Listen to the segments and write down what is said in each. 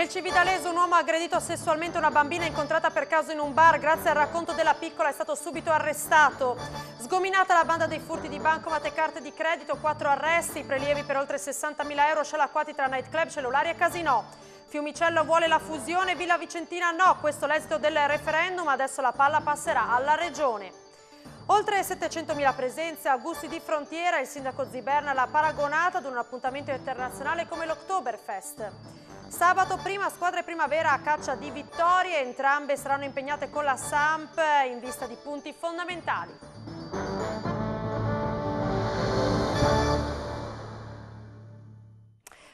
Nel Cividalese un uomo ha aggredito sessualmente una bambina incontrata per caso in un bar. Grazie al racconto della piccola è stato subito arrestato. Sgominata la banda dei furti di bancomat e carte di credito, quattro arresti, prelievi per oltre 60.000 euro, scialacquati tra nightclub, cellulari e casinò. Fiumicello vuole la fusione, Villa Vicentina no. Questo è l'esito del referendum, adesso la palla passerà alla Regione. Oltre 700.000 presenze a gusti di frontiera, il sindaco Ziberna l'ha paragonata ad un appuntamento internazionale come l'Oktoberfest. Sabato prima squadra e primavera a caccia di vittorie, entrambe saranno impegnate con la Samp in vista di punti fondamentali.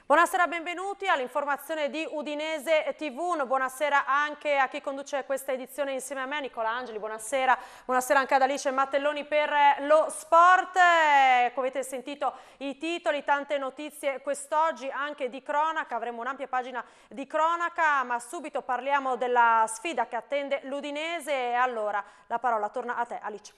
Buonasera, benvenuti all'informazione di Udinese TV, buonasera anche a chi conduce questa edizione insieme a me, Nicola Angeli, buonasera, buonasera anche ad Alice Mattelloni per eh, lo sport, eh, come avete sentito i titoli, tante notizie quest'oggi anche di cronaca, avremo un'ampia pagina di cronaca, ma subito parliamo della sfida che attende l'Udinese e allora la parola torna a te Alice.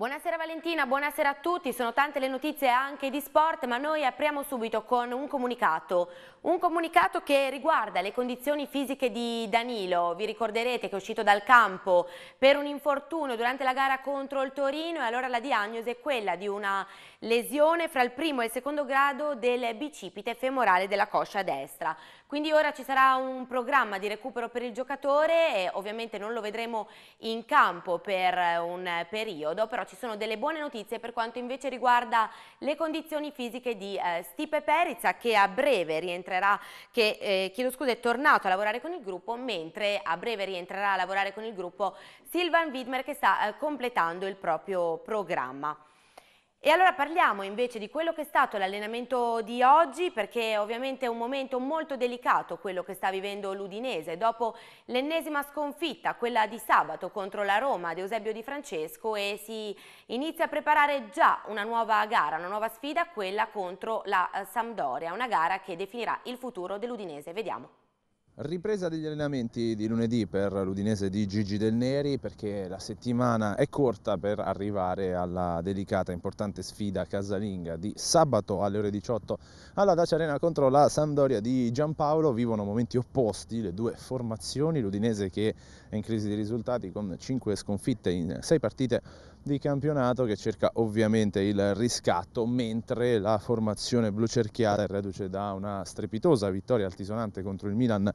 Buonasera Valentina, buonasera a tutti, sono tante le notizie anche di sport ma noi apriamo subito con un comunicato, un comunicato che riguarda le condizioni fisiche di Danilo, vi ricorderete che è uscito dal campo per un infortunio durante la gara contro il Torino e allora la diagnosi è quella di una lesione fra il primo e il secondo grado del bicipite femorale della coscia destra. Quindi ora ci sarà un programma di recupero per il giocatore, ovviamente non lo vedremo in campo per eh, un periodo, però ci sono delle buone notizie per quanto invece riguarda le condizioni fisiche di eh, Stipe Perizza che a breve rientrerà, che eh, chiedo scusa è tornato a lavorare con il gruppo, mentre a breve rientrerà a lavorare con il gruppo Silvan Widmer che sta eh, completando il proprio programma. E allora parliamo invece di quello che è stato l'allenamento di oggi perché ovviamente è un momento molto delicato quello che sta vivendo l'Udinese dopo l'ennesima sconfitta, quella di sabato contro la Roma ad Eusebio Di Francesco e si inizia a preparare già una nuova gara, una nuova sfida, quella contro la eh, Sampdoria, una gara che definirà il futuro dell'Udinese. Vediamo. Ripresa degli allenamenti di lunedì per l'Udinese di Gigi Del Neri perché la settimana è corta per arrivare alla delicata e importante sfida casalinga di sabato alle ore 18 alla Dacia Arena contro la Sampdoria di Giampaolo. Vivono momenti opposti le due formazioni, l'Udinese che è in crisi di risultati con 5 sconfitte in 6 partite di campionato che cerca ovviamente il riscatto, mentre la formazione blucerchiata è reduce da una strepitosa vittoria altisonante contro il Milan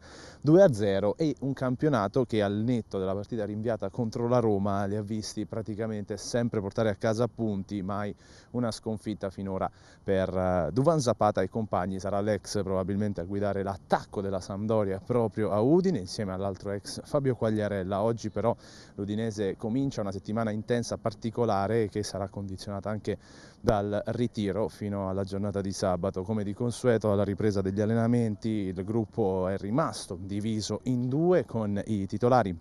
2-0 e un campionato che al netto della partita rinviata contro la Roma li ha visti praticamente sempre portare a casa punti, mai una sconfitta finora per eh, Duvan Zapata e compagni, sarà l'ex probabilmente a guidare l'attacco della Sampdoria proprio a Udine insieme all'altro ex Fabio Quagliari Chiarella. Oggi però l'Udinese comincia una settimana intensa particolare che sarà condizionata anche dal ritiro fino alla giornata di sabato. Come di consueto alla ripresa degli allenamenti il gruppo è rimasto diviso in due con i titolari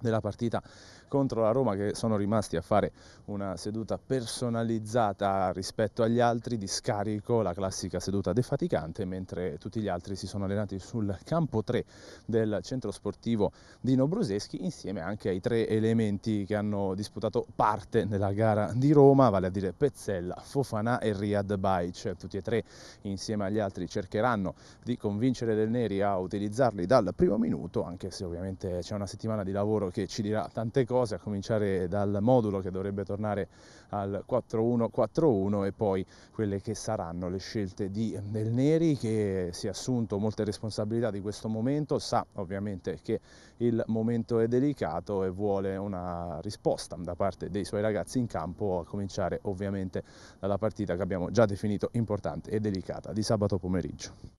della partita contro la Roma che sono rimasti a fare una seduta personalizzata rispetto agli altri di scarico, la classica seduta defaticante, mentre tutti gli altri si sono allenati sul campo 3 del centro sportivo Dino Bruseschi insieme anche ai tre elementi che hanno disputato parte nella gara di Roma, vale a dire Pezzella, Fofana e Riyad Baic. Tutti e tre insieme agli altri cercheranno di convincere Del Neri a utilizzarli dal primo minuto, anche se ovviamente c'è una settimana di lavoro che ci dirà tante cose cose, a cominciare dal modulo che dovrebbe tornare al 4141 e poi quelle che saranno le scelte di Del Neri che si è assunto molte responsabilità di questo momento, sa ovviamente che il momento è delicato e vuole una risposta da parte dei suoi ragazzi in campo, a cominciare ovviamente dalla partita che abbiamo già definito importante e delicata di sabato pomeriggio.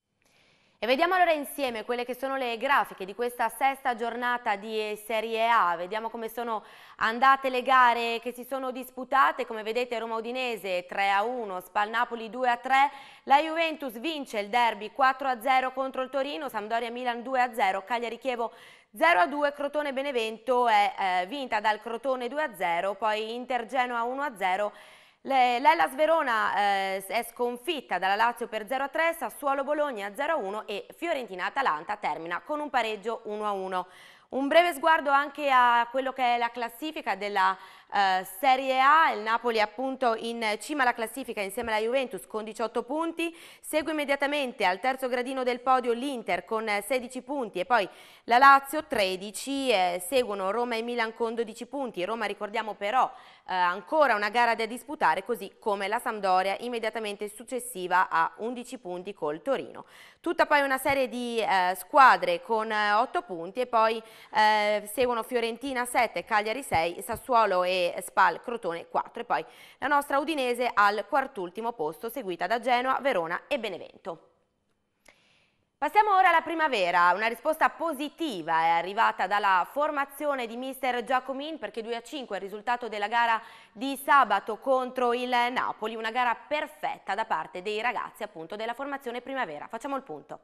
E vediamo allora insieme quelle che sono le grafiche di questa sesta giornata di Serie A, vediamo come sono andate le gare che si sono disputate, come vedete Roma Udinese 3-1, Spal Napoli 2-3, la Juventus vince il derby 4-0 contro il Torino, Sampdoria Milan 2-0, Cagliari Chievo 0 a 2 Crotone Benevento è eh, vinta dal Crotone 2 a 0, poi Inter Genoa 1 a 0 L'Ellas Verona eh, è sconfitta dalla Lazio per 0-3, Sassuolo Bologna 0-1 e Fiorentina Atalanta termina con un pareggio 1-1. Un breve sguardo anche a quello che è la classifica della eh, Serie A, il Napoli appunto in cima alla classifica insieme alla Juventus con 18 punti, segue immediatamente al terzo gradino del podio l'Inter con 16 punti e poi la Lazio 13, eh, seguono Roma e Milan con 12 punti, Roma ricordiamo però eh, ancora una gara da disputare così come la Sampdoria immediatamente successiva a 11 punti col Torino. Tutta poi una serie di eh, squadre con 8 eh, punti e poi eh, seguono Fiorentina 7, Cagliari 6, Sassuolo e e Spal Crotone 4 e poi la nostra Udinese al quartultimo posto seguita da Genoa, Verona e Benevento. Passiamo ora alla primavera, una risposta positiva è arrivata dalla formazione di mister Giacomin perché 2-5 a è il risultato della gara di sabato contro il Napoli, una gara perfetta da parte dei ragazzi appunto della formazione primavera. Facciamo il punto.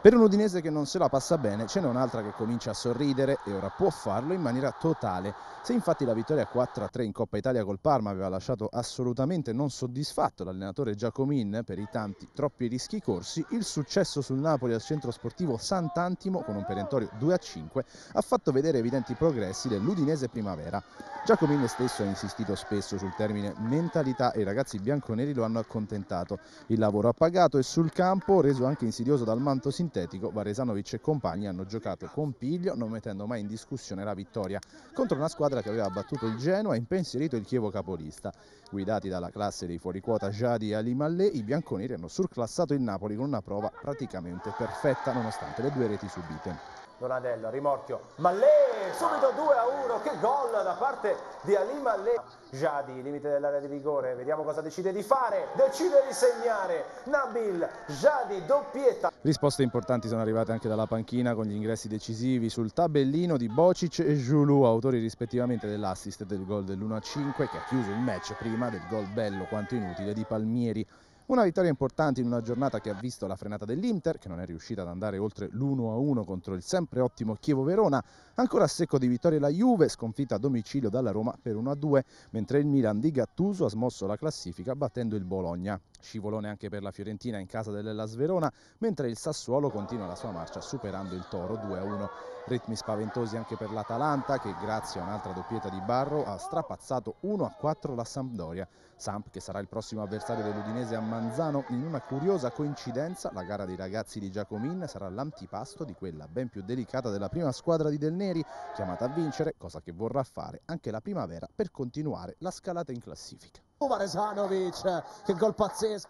Per un Udinese che non se la passa bene, ce n'è un'altra che comincia a sorridere e ora può farlo in maniera totale. Se infatti la vittoria 4-3 in Coppa Italia col Parma aveva lasciato assolutamente non soddisfatto l'allenatore Giacomin per i tanti troppi rischi corsi, il successo sul Napoli al centro sportivo Sant'Antimo con un perentorio 2-5 ha fatto vedere evidenti progressi dell'Udinese Primavera. Giacomin stesso ha insistito spesso sul termine mentalità e i ragazzi bianconeri lo hanno accontentato. Il lavoro ha pagato e sul campo, reso anche insidioso dal manto campionato sintetico Varesanovic e compagni hanno giocato con piglio non mettendo mai in discussione la vittoria contro una squadra che aveva battuto il Genoa e impensierito il Chievo capolista. Guidati dalla classe dei fuoriquota Jadi e Ali Mallet, i bianconeri hanno surclassato il Napoli con una prova praticamente perfetta nonostante le due reti subite. Donadello, rimorchio, Mallet, subito 2 a 1, che gol da parte di Ali Mallet. Jadi, limite dell'area di rigore, vediamo cosa decide di fare, decide di segnare, Nabil, Jadi, doppietta. Risposte importanti sono arrivate anche dalla panchina con gli ingressi decisivi sul tabellino di Bocic e Giulù, autori rispettivamente dell'assist del gol dell'1-5 che ha chiuso il match prima del gol bello quanto inutile di Palmieri. Una vittoria importante in una giornata che ha visto la frenata dell'Inter, che non è riuscita ad andare oltre l'1-1 contro il sempre ottimo Chievo-Verona, ancora a secco di vittorie la Juve, sconfitta a domicilio dalla Roma per 1-2, mentre il Milan di Gattuso ha smosso la classifica battendo il Bologna. Scivolone anche per la Fiorentina in casa dell'Ellas Verona, mentre il Sassuolo continua la sua marcia superando il Toro 2-1. Ritmi spaventosi anche per l'Atalanta che grazie a un'altra doppietta di Barro ha strapazzato 1-4 la Sampdoria. Samp che sarà il prossimo avversario dell'Udinese a Manzano in una curiosa coincidenza la gara dei ragazzi di Giacomin sarà l'antipasto di quella ben più delicata della prima squadra di Del Neri chiamata a vincere cosa che vorrà fare anche la primavera per continuare la scalata in classifica. Varesanovic, che gol pazzesco!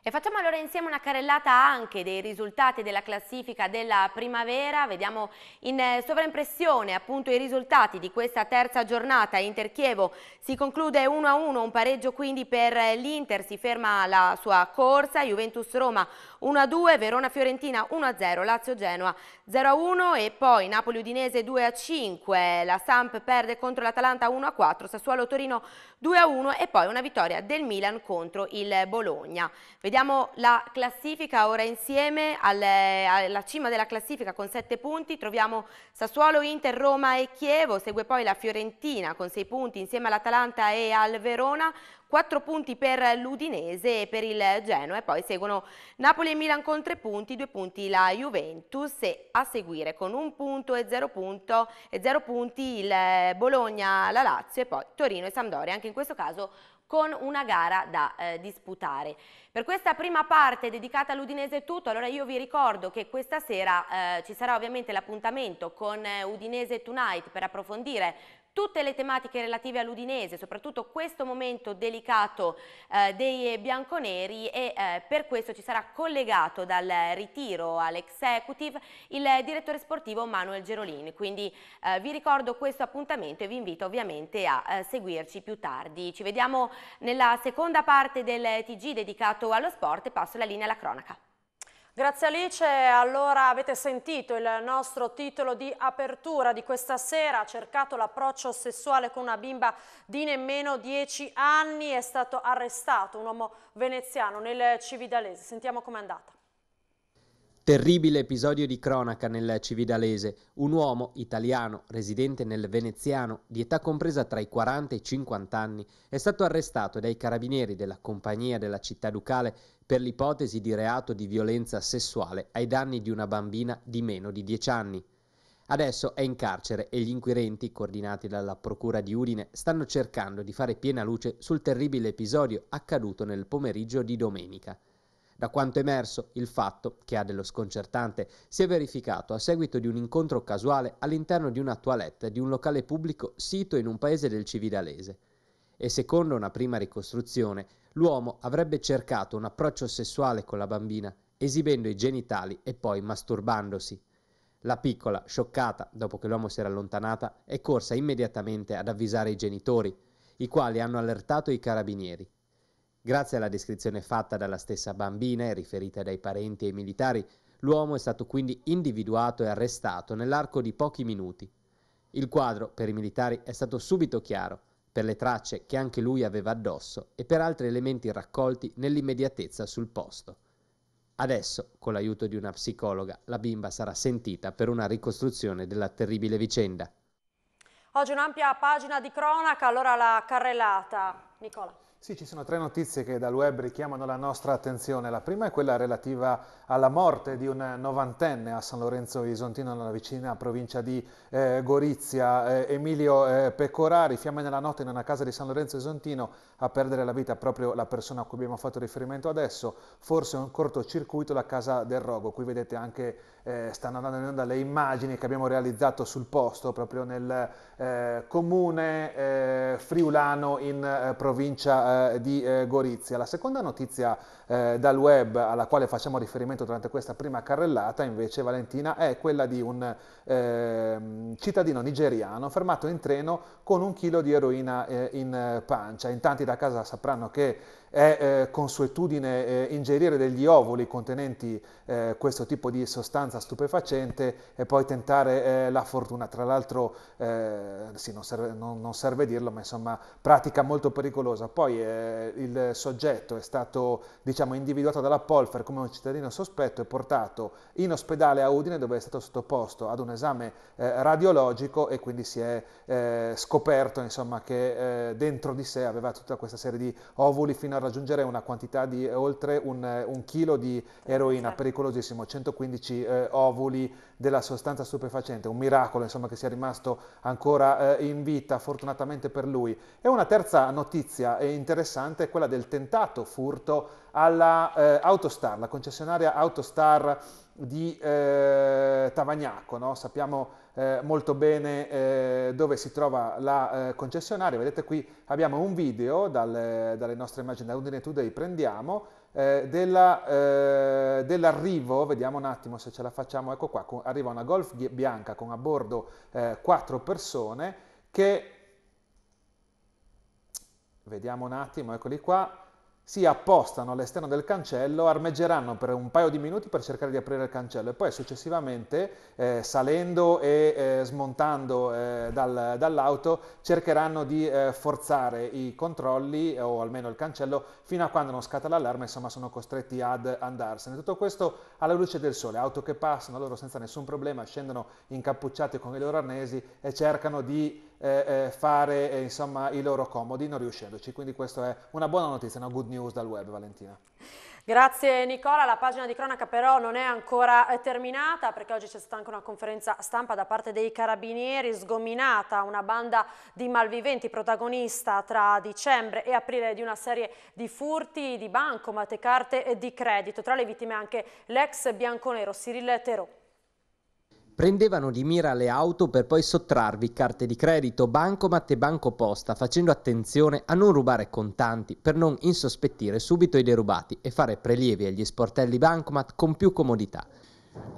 E facciamo allora insieme una carrellata anche dei risultati della classifica della primavera, vediamo in eh, sovraimpressione appunto i risultati di questa terza giornata, Inter-Chievo si conclude 1-1, un pareggio quindi per eh, l'Inter, si ferma la sua corsa, Juventus-Roma 1-2, Verona-Fiorentina 1-0, Lazio-Genoa 0-1 e poi Napoli-Udinese 2-5, la Samp perde contro l'Atalanta 1-4, Sassuolo-Torino 2-1 e poi una vittoria del Milan contro il Bologna. Vediamo la classifica ora insieme, alle, eh, alla cima della classifica con 7 punti troviamo Sassuolo, Inter, Roma e Chievo, segue poi la Fiorentina con 6 punti insieme all'Atalanta e al Verona, 4 punti per l'Udinese e per il Genoa e poi seguono Napoli e Milan con 3 punti, 2 punti la Juventus e a seguire con 1 punto e 0, punto, e 0 punti il Bologna, la Lazio e poi Torino e Sampdoria, anche in questo caso con una gara da eh, disputare. Per questa prima parte dedicata all'Udinese è tutto, allora io vi ricordo che questa sera eh, ci sarà ovviamente l'appuntamento con eh, Udinese Tonight per approfondire tutte le tematiche relative all'Udinese, soprattutto questo momento delicato eh, dei bianconeri e eh, per questo ci sarà collegato dal ritiro all'executive il direttore sportivo Manuel Gerolin. Quindi eh, vi ricordo questo appuntamento e vi invito ovviamente a eh, seguirci più tardi. Ci vediamo nella seconda parte del TG dedicato allo sport e passo la linea alla cronaca. Grazie Alice, allora avete sentito il nostro titolo di apertura di questa sera, ha cercato l'approccio sessuale con una bimba di nemmeno 10 anni, è stato arrestato un uomo veneziano nel Cividalese, sentiamo com'è andata. Terribile episodio di cronaca nel Cividalese. Un uomo italiano residente nel veneziano di età compresa tra i 40 e i 50 anni è stato arrestato dai carabinieri della compagnia della città ducale per l'ipotesi di reato di violenza sessuale ai danni di una bambina di meno di 10 anni. Adesso è in carcere e gli inquirenti, coordinati dalla Procura di Udine, stanno cercando di fare piena luce sul terribile episodio accaduto nel pomeriggio di domenica da quanto emerso il fatto che ha dello sconcertante si è verificato a seguito di un incontro casuale all'interno di una toilette di un locale pubblico sito in un paese del Cividalese. E secondo una prima ricostruzione, l'uomo avrebbe cercato un approccio sessuale con la bambina, esibendo i genitali e poi masturbandosi. La piccola, scioccata dopo che l'uomo si era allontanata, è corsa immediatamente ad avvisare i genitori, i quali hanno allertato i carabinieri. Grazie alla descrizione fatta dalla stessa bambina e riferita dai parenti e ai militari, l'uomo è stato quindi individuato e arrestato nell'arco di pochi minuti. Il quadro per i militari è stato subito chiaro, per le tracce che anche lui aveva addosso e per altri elementi raccolti nell'immediatezza sul posto. Adesso, con l'aiuto di una psicologa, la bimba sarà sentita per una ricostruzione della terribile vicenda. Oggi un'ampia pagina di cronaca, allora la carrellata. Nicola. Sì, ci sono tre notizie che dal web richiamano la nostra attenzione. La prima è quella relativa alla morte di un novantenne a San Lorenzo Isontino, nella vicina provincia di eh, Gorizia. Eh, Emilio eh, Pecorari, fiamme nella notte in una casa di San Lorenzo Isontino, a perdere la vita proprio la persona a cui abbiamo fatto riferimento adesso, forse un cortocircuito la casa del rogo. Qui vedete anche, eh, stanno andando in onda le immagini che abbiamo realizzato sul posto, proprio nel eh, comune eh, friulano in provincia eh, di eh, Gorizia. La seconda notizia eh, dal web alla quale facciamo riferimento durante questa prima carrellata, invece, Valentina, è quella di un ehm, cittadino nigeriano fermato in treno con un chilo di eroina eh, in eh, pancia. In tanti da casa sapranno che è eh, consuetudine eh, ingerire degli ovuli contenenti eh, questo tipo di sostanza stupefacente e poi tentare eh, la fortuna. Tra l'altro, eh, sì, non, serve, non, non serve, dirlo, ma insomma, pratica molto pericolosa. Poi eh, il soggetto è stato diciamo, individuato dalla Polfer come un cittadino sospetto e portato in ospedale a Udine dove è stato sottoposto ad un esame radiologico e quindi si è scoperto insomma, che dentro di sé aveva tutta questa serie di ovuli fino a a raggiungere una quantità di eh, oltre un, eh, un chilo di eroina, certo. pericolosissimo, 115 eh, ovuli della sostanza stupefacente, un miracolo insomma che sia rimasto ancora eh, in vita fortunatamente per lui. E una terza notizia eh, interessante è quella del tentato furto alla eh, Autostar, la concessionaria Autostar di Tavagnaco, no? sappiamo eh, molto bene eh, dove si trova la eh, concessionaria. Vedete qui abbiamo un video dal, dalle nostre immagini da Udine Today, prendiamo, eh, della, eh, dell'arrivo, vediamo un attimo se ce la facciamo, ecco qua, con, arriva una Golf bianca con a bordo eh, quattro persone che, vediamo un attimo, eccoli qua, si appostano all'esterno del cancello, armeggeranno per un paio di minuti per cercare di aprire il cancello e poi successivamente eh, salendo e eh, smontando eh, dal, dall'auto cercheranno di eh, forzare i controlli o almeno il cancello fino a quando non scatta l'allarme, insomma sono costretti ad andarsene. Tutto questo alla luce del sole, auto che passano loro senza nessun problema scendono incappucciati con i loro arnesi e cercano di eh, eh, fare eh, insomma, i loro comodi non riuscendoci. Quindi questa è una buona notizia, una good news dal web Valentina. Grazie Nicola, la pagina di cronaca però non è ancora eh, terminata perché oggi c'è stata anche una conferenza stampa da parte dei carabinieri sgominata una banda di malviventi protagonista tra dicembre e aprile di una serie di furti di banco, matecarte e eh, di credito, tra le vittime anche l'ex bianconero Cyril Terò. Prendevano di mira le auto per poi sottrarvi carte di credito, bancomat e banco posta, facendo attenzione a non rubare contanti per non insospettire subito i derubati e fare prelievi agli sportelli bancomat con più comodità.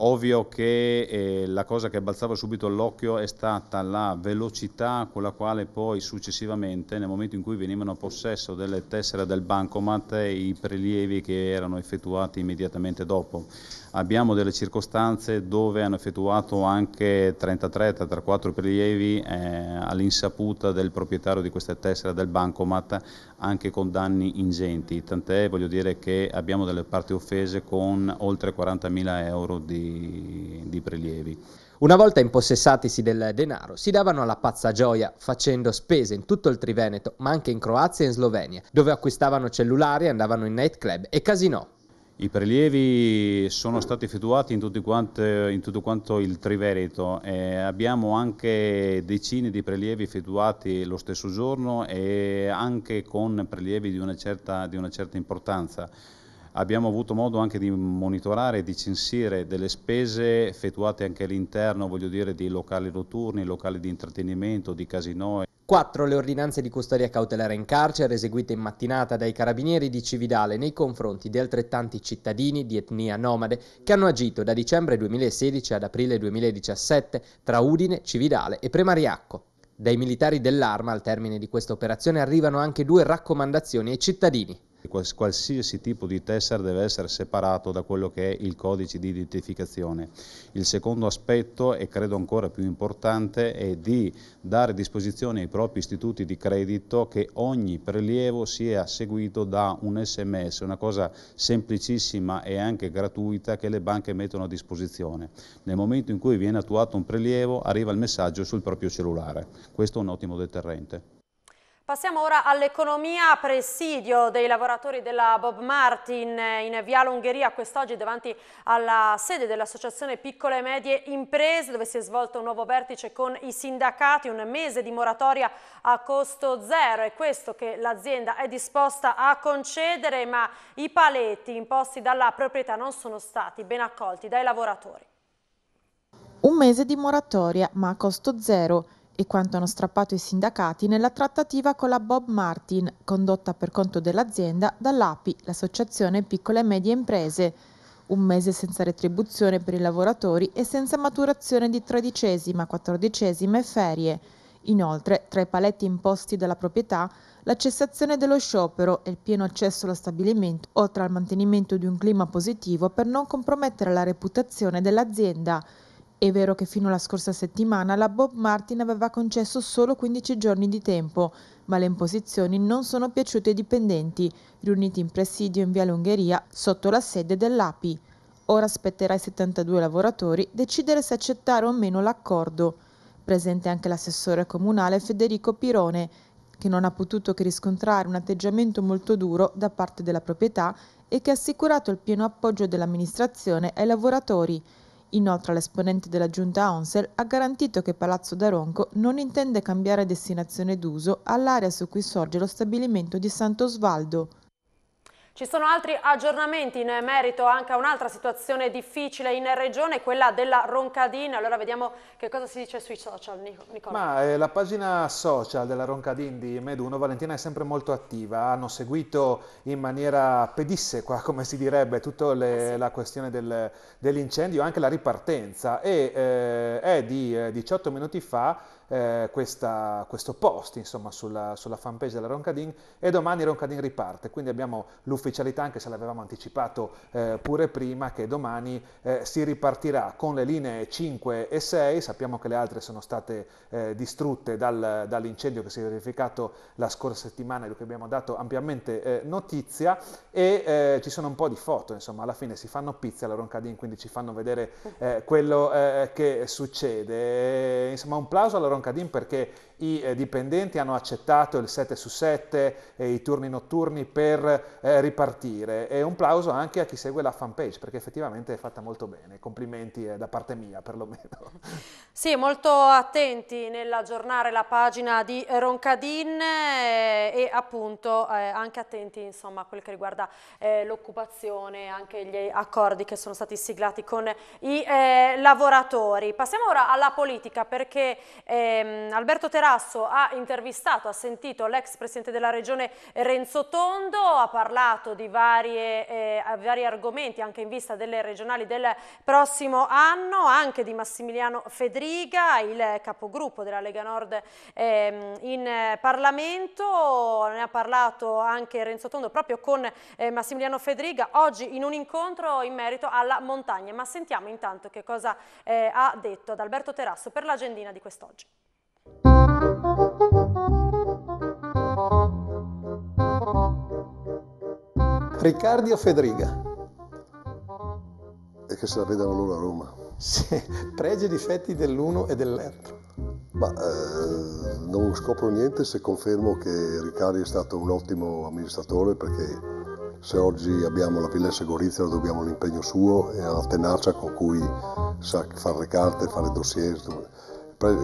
Ovvio che eh, la cosa che balzava subito all'occhio è stata la velocità con la quale poi successivamente, nel momento in cui venivano a possesso delle tessere del bancomat, i prelievi che erano effettuati immediatamente dopo. Abbiamo delle circostanze dove hanno effettuato anche 33-34 prelievi eh, all'insaputa del proprietario di queste tessere del bancomat, anche con danni ingenti. Tant'è, voglio dire che abbiamo delle parti offese con oltre 40.000 euro di di, di prelievi. Una volta impossessatisi del denaro, si davano alla pazza gioia facendo spese in tutto il Triveneto, ma anche in Croazia e in Slovenia, dove acquistavano cellulari, andavano in nightclub e casinò. I prelievi sono stati effettuati in, quanti, in tutto quanto il Triveneto. Eh, abbiamo anche decine di prelievi effettuati lo stesso giorno e anche con prelievi di una certa, di una certa importanza abbiamo avuto modo anche di monitorare e di censire delle spese effettuate anche all'interno, voglio dire, di locali notturni, locali di intrattenimento, di casino. 4. Le ordinanze di custodia cautelare in carcere eseguite in mattinata dai carabinieri di Cividale nei confronti di altrettanti cittadini di etnia nomade che hanno agito da dicembre 2016 ad aprile 2017 tra Udine, Cividale e Premariacco. Dai militari dell'arma al termine di questa operazione arrivano anche due raccomandazioni ai cittadini. Qualsiasi tipo di tesser deve essere separato da quello che è il codice di identificazione. Il secondo aspetto, e credo ancora più importante, è di dare disposizione ai propri istituti di credito che ogni prelievo sia seguito da un sms, una cosa semplicissima e anche gratuita che le banche mettono a disposizione. Nel momento in cui viene attuato un prelievo arriva il messaggio sul proprio cellulare. Questo è un ottimo deterrente. Passiamo ora all'economia presidio dei lavoratori della Bob Martin in Viale Ungheria quest'oggi davanti alla sede dell'Associazione Piccole e Medie Imprese dove si è svolto un nuovo vertice con i sindacati, un mese di moratoria a costo zero è questo che l'azienda è disposta a concedere ma i paletti imposti dalla proprietà non sono stati ben accolti dai lavoratori. Un mese di moratoria ma a costo zero e quanto hanno strappato i sindacati nella trattativa con la Bob Martin, condotta per conto dell'azienda dall'API, l'Associazione Piccole e Medie Imprese. Un mese senza retribuzione per i lavoratori e senza maturazione di tredicesima, quattordicesima e ferie. Inoltre, tra i paletti imposti dalla proprietà, la cessazione dello sciopero e il pieno accesso allo stabilimento, oltre al mantenimento di un clima positivo per non compromettere la reputazione dell'azienda. È vero che fino alla scorsa settimana la Bob Martin aveva concesso solo 15 giorni di tempo, ma le imposizioni non sono piaciute ai dipendenti, riuniti in presidio in via Lungheria sotto la sede dell'API. Ora spetterà ai 72 lavoratori decidere se accettare o meno l'accordo. Presente anche l'assessore comunale Federico Pirone, che non ha potuto che riscontrare un atteggiamento molto duro da parte della proprietà e che ha assicurato il pieno appoggio dell'amministrazione ai lavoratori Inoltre l'esponente della giunta giuntaOnsel ha garantito che Palazzo Daronco non intende cambiare destinazione d'uso all'area su cui sorge lo stabilimento di Santo Osvaldo. Ci sono altri aggiornamenti in merito anche a un'altra situazione difficile in regione, quella della Roncadin. Allora vediamo che cosa si dice sui social, Nicola. Ma, eh, la pagina social della Roncadin di Meduno, Valentina, è sempre molto attiva. Hanno seguito in maniera pedissequa, come si direbbe, tutta eh sì. la questione del, dell'incendio, anche la ripartenza. E eh, è di 18 eh, minuti fa eh, questa, questo post insomma, sulla, sulla, fanpage della Roncadin e domani Roncadin riparte, quindi abbiamo l'ufficialità, anche se l'avevamo anticipato eh, pure prima, che domani eh, si ripartirà con le linee 5 e 6, sappiamo che le altre sono state eh, distrutte dal, dall'incendio che si è verificato la scorsa settimana, e di cui abbiamo dato ampiamente eh, notizia e eh, ci sono un po' di foto, insomma alla fine si fanno pizze alla Roncadin, quindi ci fanno vedere quello che succede. Insomma un plauso alla Roncadin Don perché i eh, dipendenti hanno accettato il 7 su 7 e i turni notturni per eh, ripartire e un plauso anche a chi segue la fanpage perché effettivamente è fatta molto bene, complimenti eh, da parte mia perlomeno. Sì, molto attenti nell'aggiornare la pagina di Roncadin eh, e appunto eh, anche attenti insomma a quel che riguarda eh, l'occupazione, anche gli accordi che sono stati siglati con i lavoratori. Passiamo ora alla politica perché ehm, Alberto Terra Grasso ha intervistato, ha sentito l'ex presidente della regione Renzo Tondo, ha parlato di varie, eh, vari argomenti anche in vista delle regionali del prossimo anno, anche di Massimiliano Fedriga, il capogruppo della Lega Nord eh, in Parlamento, ne ha parlato anche Renzo Tondo proprio con eh, Massimiliano Fedriga oggi in un incontro in merito alla montagna, ma sentiamo intanto che cosa eh, ha detto ad Alberto Terrasso per l'agendina di quest'oggi. Riccardio Federica. E che se la vedono loro a Roma. Sì, pregi e difetti dell'uno e dell'altro. Ma eh, non scopro niente se confermo che Riccardi è stato un ottimo amministratore perché se oggi abbiamo la Villesse Gorizia lo dobbiamo all'impegno suo e alla tenacia con cui sa fare carte, fare dossier,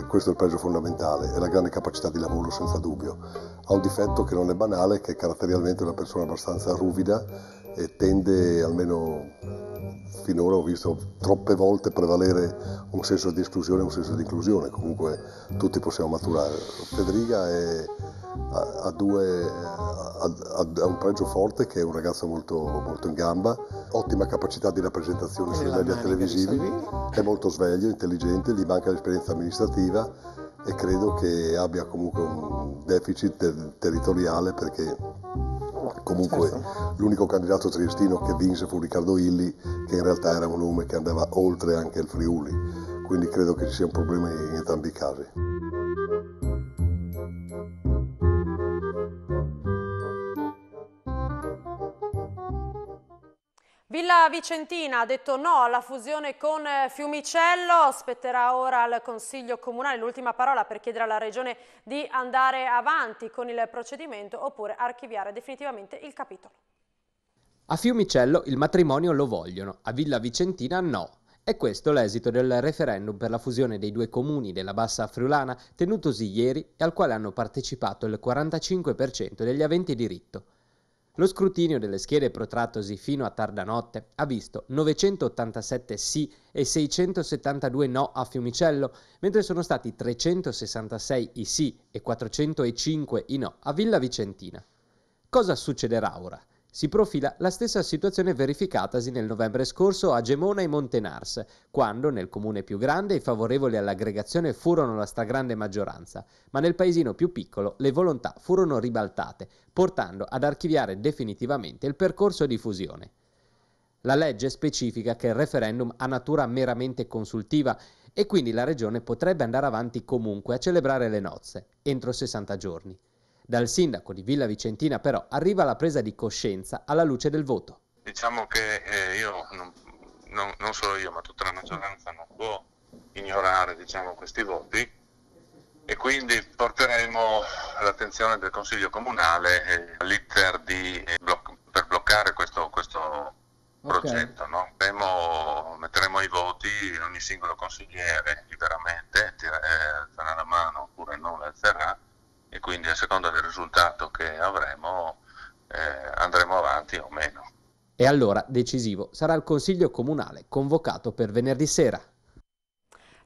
questo è il pregio fondamentale, è la grande capacità di lavoro senza dubbio. Ha un difetto che non è banale, che è caratterialmente una persona abbastanza ruvida e tende, almeno finora ho visto troppe volte prevalere un senso di esclusione e un senso di inclusione, comunque tutti possiamo maturare. Federica è, ha, due, ha, ha, un pregio forte che è un ragazzo molto, molto in gamba, ottima capacità di rappresentazione sui media televisivi, è molto sveglio, intelligente, gli manca l'esperienza amministrativa e credo che abbia comunque un deficit ter- territoriale perché comunque certo. l'unico candidato triestino che vinse fu Riccardo Illi che in realtà era un nome che andava oltre anche il Friuli quindi credo che ci sia un problema in entrambi i casi. Villa Vicentina ha detto no alla fusione con eh, Fiumicello, spetterà ora al Consiglio Comunale l'ultima parola per chiedere alla Regione di andare avanti con il procedimento oppure archiviare definitivamente il capitolo. A Fiumicello il matrimonio lo vogliono, a Villa Vicentina no. E questo l'esito del referendum per la fusione dei due comuni della Bassa Friulana tenutosi ieri e al quale hanno partecipato il 45% degli aventi diritto. Lo scrutinio delle schede protrattosi fino a tarda notte ha visto 987 sì e 672 no a Fiumicello, mentre sono stati 366 i sì e 405 i no a Villa Vicentina. Cosa succederà ora? Si profila la stessa situazione verificatasi nel novembre scorso a Gemona e Montenars, quando nel comune più grande i favorevoli all'aggregazione furono la stragrande maggioranza, ma nel paesino più piccolo le volontà furono ribaltate, portando ad archiviare definitivamente il percorso di fusione. La legge specifica che il referendum ha natura meramente consultiva e quindi la Regione potrebbe andare avanti comunque a celebrare le nozze, entro 60 giorni. Dal sindaco di Villa Vicentina però arriva la presa di coscienza alla luce del voto. Diciamo che eh, io, non, non, non, solo io, ma tutta la maggioranza non può ignorare diciamo, questi voti e quindi porteremo all'attenzione del Consiglio Comunale eh, l'iter di, eh, bloc- per bloccare questo, questo okay. progetto. No? Metteremo, metteremo i voti ogni singolo consigliere liberamente, tirerà eh, la mano oppure non la alzerà e quindi a seconda del risultato che avremo eh, andremo avanti o meno. E allora, decisivo, sarà il Consiglio Comunale convocato per venerdì sera.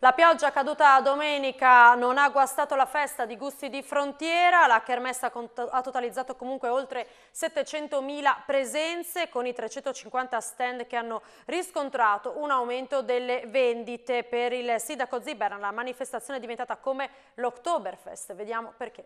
La pioggia caduta domenica non ha guastato la festa di gusti di frontiera, la Kermessa ha totalizzato comunque oltre 700.000 presenze con i 350 stand che hanno riscontrato un aumento delle vendite. Per il sindaco Zibera. la manifestazione è diventata come l'Oktoberfest, vediamo perché.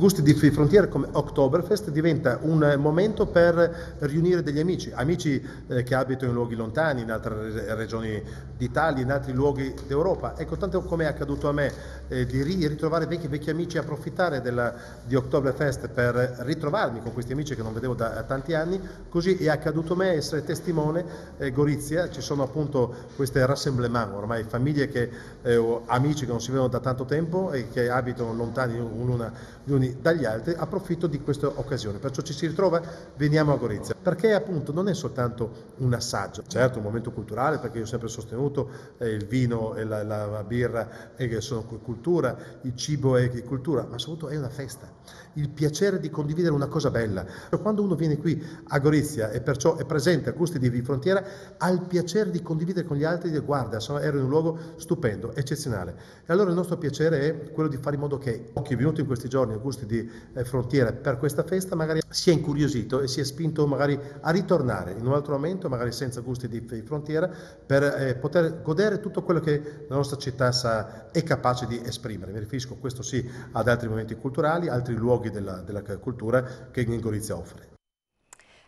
Gusti di Frontiera come Oktoberfest diventa un momento per riunire degli amici, amici eh, che abitano in luoghi lontani, in altre regioni d'Italia, in altri luoghi d'Europa. Ecco, tanto come è accaduto a me, eh, di ritrovare vecchi, vecchi amici, e approfittare della, di Oktoberfest per ritrovarmi con questi amici che non vedevo da eh, tanti anni, così è accaduto a me essere testimone eh, Gorizia, ci sono appunto queste rassemblement, ormai famiglie che, eh, amici che non si vedono da tanto tempo e che abitano lontani l'una dagli altri, approfitto di questa occasione. Perciò ci si ritrova, veniamo a Gorizia. Perché appunto non è soltanto un assaggio, certo un momento culturale, perché io ho sempre sostenuto eh, il vino e la, la, la birra che sono cultura, il cibo è cultura, ma soprattutto è una festa il piacere di condividere una cosa bella. Quando uno viene qui a Gorizia e perciò è presente a Gusti di Frontiera, ha il piacere di condividere con gli altri e dire guarda, ero in un luogo stupendo, eccezionale. E allora il nostro piacere è quello di fare in modo che chi è venuto in questi giorni a Gusti di eh, Frontiera per questa festa magari sia incuriosito e si è spinto magari a ritornare in un altro momento, magari senza Gusti di Frontiera, per eh, poter godere tutto quello che la nostra città sa, è capace di esprimere. Mi riferisco questo sì ad altri momenti culturali, altri luoghi luoghi della, della cultura che Gorizia offre.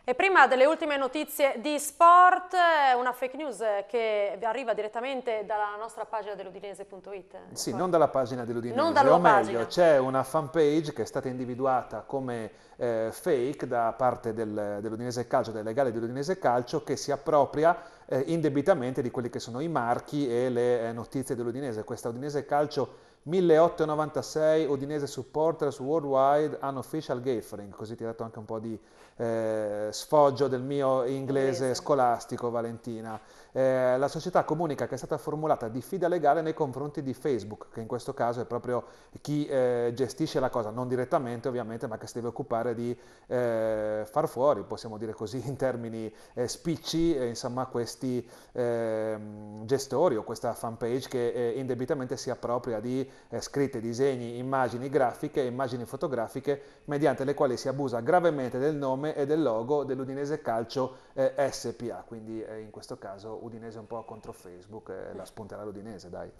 E prima delle ultime notizie di sport, eh, una fake news che arriva direttamente dalla nostra pagina dell'udinese.it. Sì, non dalla pagina dell'udinese, non o meglio, c'è una fanpage che è stata individuata come eh, fake da parte del, dell'Udinese Calcio, del legale dell'Udinese Calcio, che si appropria eh, indebitamente di quelli che sono i marchi e le eh, notizie dell'Udinese. Questa Udinese Calcio 1896 Udinese supporter su Worldwide Unofficial Gathering, così ti ho dato anche un po' di eh, sfoggio del mio inglese scolastico, Valentina. Eh, la società comunica che è stata formulata diffida legale nei confronti di Facebook, che in questo caso è proprio chi eh, gestisce la cosa, non direttamente ovviamente, ma che si deve occupare di eh, far fuori, possiamo dire così in termini eh, spicci, eh, insomma, questi ehm, gestori o questa fanpage che eh, indebitamente si appropria di scritte, disegni, immagini grafiche, immagini fotografiche, mediante le quali si abusa gravemente del nome nome e del logo dell'Udinese Calcio eh, SPA, quindi eh, in questo caso Udinese un po' contro Facebook, eh, la spunterà l'Udinese, dai.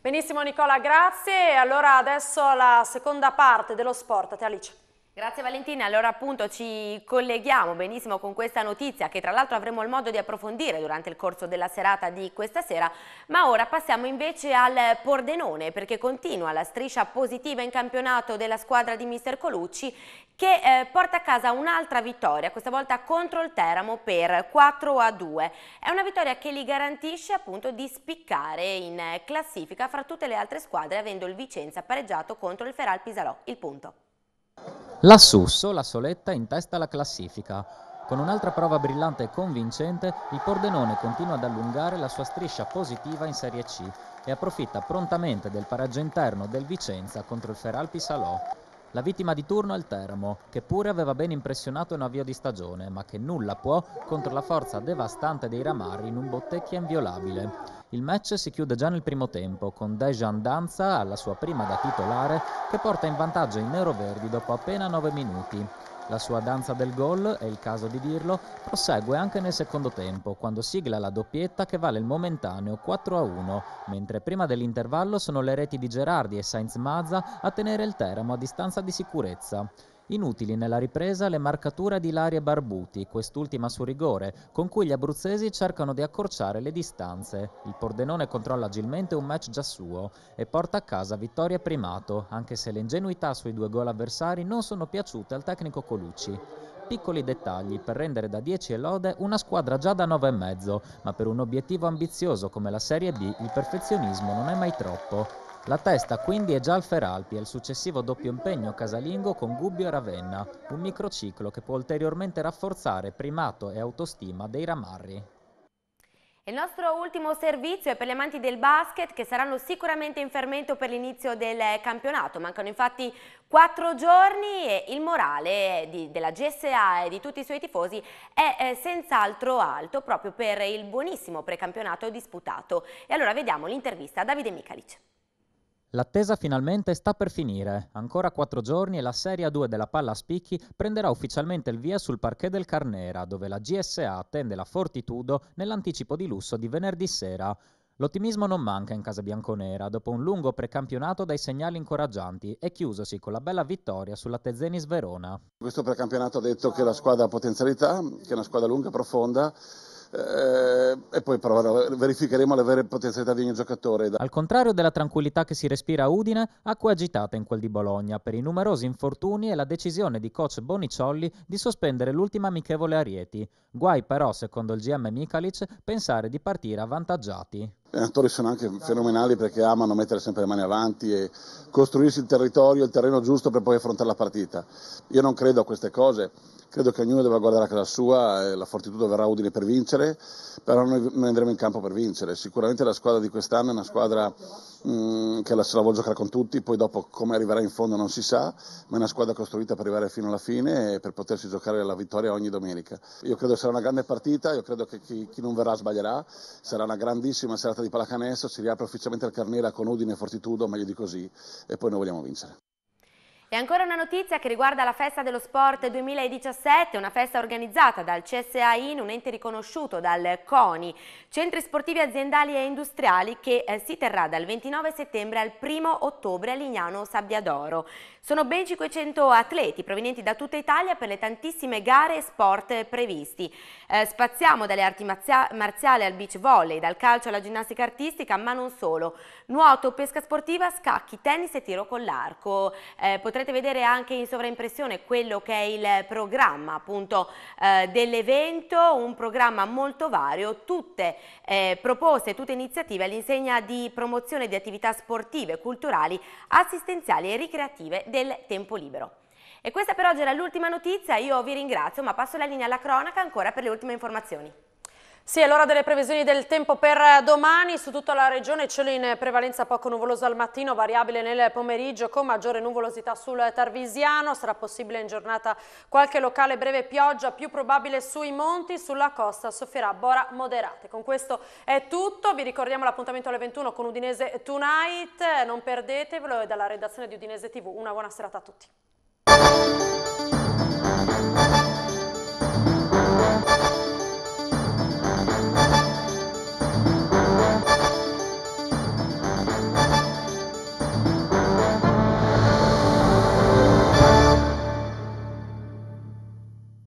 Benissimo Nicola, grazie. Allora adesso la seconda parte dello sport, a te Alice. Grazie Valentina, allora appunto ci colleghiamo benissimo con questa notizia che tra l'altro avremo il modo di approfondire durante il corso della serata di questa sera, ma ora passiamo invece al Pordenone perché continua la striscia positiva in campionato della squadra di mister Colucci che eh, porta a casa un'altra vittoria, questa volta contro il Teramo per 4 a 2. È una vittoria che gli garantisce appunto di spiccare in classifica fra tutte le altre squadre avendo il Vicenza pareggiato contro il Feral Pisarò. il punto. La Susso, la soletta, in testa alla classifica. Con un'altra prova brillante e convincente, il Pordenone continua ad allungare la sua striscia positiva in Serie C e approfitta prontamente del pareggio interno del Vicenza contro il Feralpi Salò. La vittima di turno è il Teramo, che pure aveva ben impressionato in avvio di stagione, ma che nulla può contro la forza devastante dei Ramarri in un bottecchia inviolabile. Il match si chiude già nel primo tempo, con Dejan Danza alla sua prima da titolare, che porta in vantaggio i neroverdi dopo appena 9 minuti. La sua danza del gol, è il caso di dirlo, prosegue anche nel secondo tempo, quando sigla la doppietta che vale il momentaneo 4-1, mentre prima dell'intervallo sono le reti di Gerardi e Sainz Mazza a tenere il Teramo a distanza di sicurezza. Inutili nella ripresa le marcature di Laria Barbuti, quest'ultima su rigore, con cui gli abruzzesi cercano di accorciare le distanze. Il Pordenone controlla agilmente un match già suo e porta a casa vittoria primato, anche se le ingenuità sui due gol avversari non sono piaciute al tecnico Colucci. Piccoli dettagli per rendere da 10 e lode una squadra già da 9,5, ma per un obiettivo ambizioso come la Serie B il perfezionismo non è mai troppo. La testa quindi è già al Feralpi e il successivo doppio impegno casalingo con Gubbio e Ravenna, un microciclo che può ulteriormente rafforzare primato e autostima dei ramarri. Il nostro ultimo servizio è per gli amanti del basket che saranno sicuramente in fermento per l'inizio del campionato. Mancano infatti quattro giorni e il morale di, della GSA e di tutti i suoi tifosi è eh, senz'altro alto proprio per il buonissimo precampionato disputato. E allora vediamo l'intervista a Davide Micalic. L'attesa finalmente sta per finire. Ancora quattro giorni e la Serie 2 della palla spicchi prenderà ufficialmente il via sul parquet del Carnera, dove la GSA attende la Fortitudo nell'anticipo di lusso di venerdì sera. L'ottimismo non manca in casa bianconera dopo un lungo precampionato dai segnali incoraggianti e chiusosi con la bella vittoria sulla Tezenis Verona. Questo precampionato ha detto che la squadra ha potenzialità, che è una squadra lunga e profonda eh, e poi però verificheremo le vere potenzialità di ogni giocatore. Al contrario della tranquillità che si respira a Udine, acqua agitata in quel di Bologna per i numerosi infortuni e la decisione di coach Bonicciolli di sospendere l'ultima amichevole a Rieti. Guai però, secondo il GM Mikalic, pensare di partire avvantaggiati gli allenatori sono anche fenomenali perché amano mettere sempre le mani avanti e costruirsi il territorio, il terreno giusto per poi affrontare la partita. Io non credo a queste cose, credo che ognuno debba guardare a casa sua, la fortitudo verrà utile per vincere, però noi andremo in campo per vincere. Sicuramente la squadra di quest'anno è una squadra mh, mm, che se la vuol giocare con tutti, poi dopo come arriverà in fondo non si sa, ma è una squadra costruita per arrivare fino alla fine e per potersi giocare la vittoria ogni domenica. Io credo sarà una grande partita, io credo che chi, chi non verrà sbaglierà, sarà una grandissima serata serata di pallacanestro, si riapre ufficialmente il Carnera con Udine e Fortitudo, meglio di così, e poi noi vogliamo vincere. E ancora una notizia che riguarda la Festa dello Sport 2017, una festa organizzata dal CSAIN, un ente riconosciuto dal CONI, Centri Sportivi Aziendali e Industriali, che eh, si terrà dal 29 settembre al 1 ottobre a Lignano Sabbiadoro. Sono ben 500 atleti provenienti da tutta Italia per le tantissime gare e sport previsti. Eh, spaziamo dalle arti marziali al beach volley, dal calcio alla ginnastica artistica, ma non solo. Nuoto, pesca sportiva, scacchi, tennis e tiro con l'arco. Eh, potrete potrete vedere anche in sovraimpressione quello che è il programma appunto eh, dell'evento, un programma molto vario, tutte eh, proposte, tutte iniziative all'insegna di promozione di attività sportive, culturali, assistenziali e ricreative del tempo libero. E questa per oggi era l'ultima notizia, io vi ringrazio ma passo la linea alla cronaca ancora per le ultime informazioni. Sì, è l'ora delle previsioni del tempo per domani. Su tutta la regione cielo in prevalenza poco nuvoloso al mattino, variabile nel pomeriggio con maggiore nuvolosità sul Tarvisiano. Sarà possibile in giornata qualche locale breve pioggia, più probabile sui monti. Sulla costa soffierà bora moderate. Con questo è tutto. Vi ricordiamo l'appuntamento alle 21 con Udinese Tonight. Non perdetevelo e dalla redazione di Udinese TV una buona serata a tutti.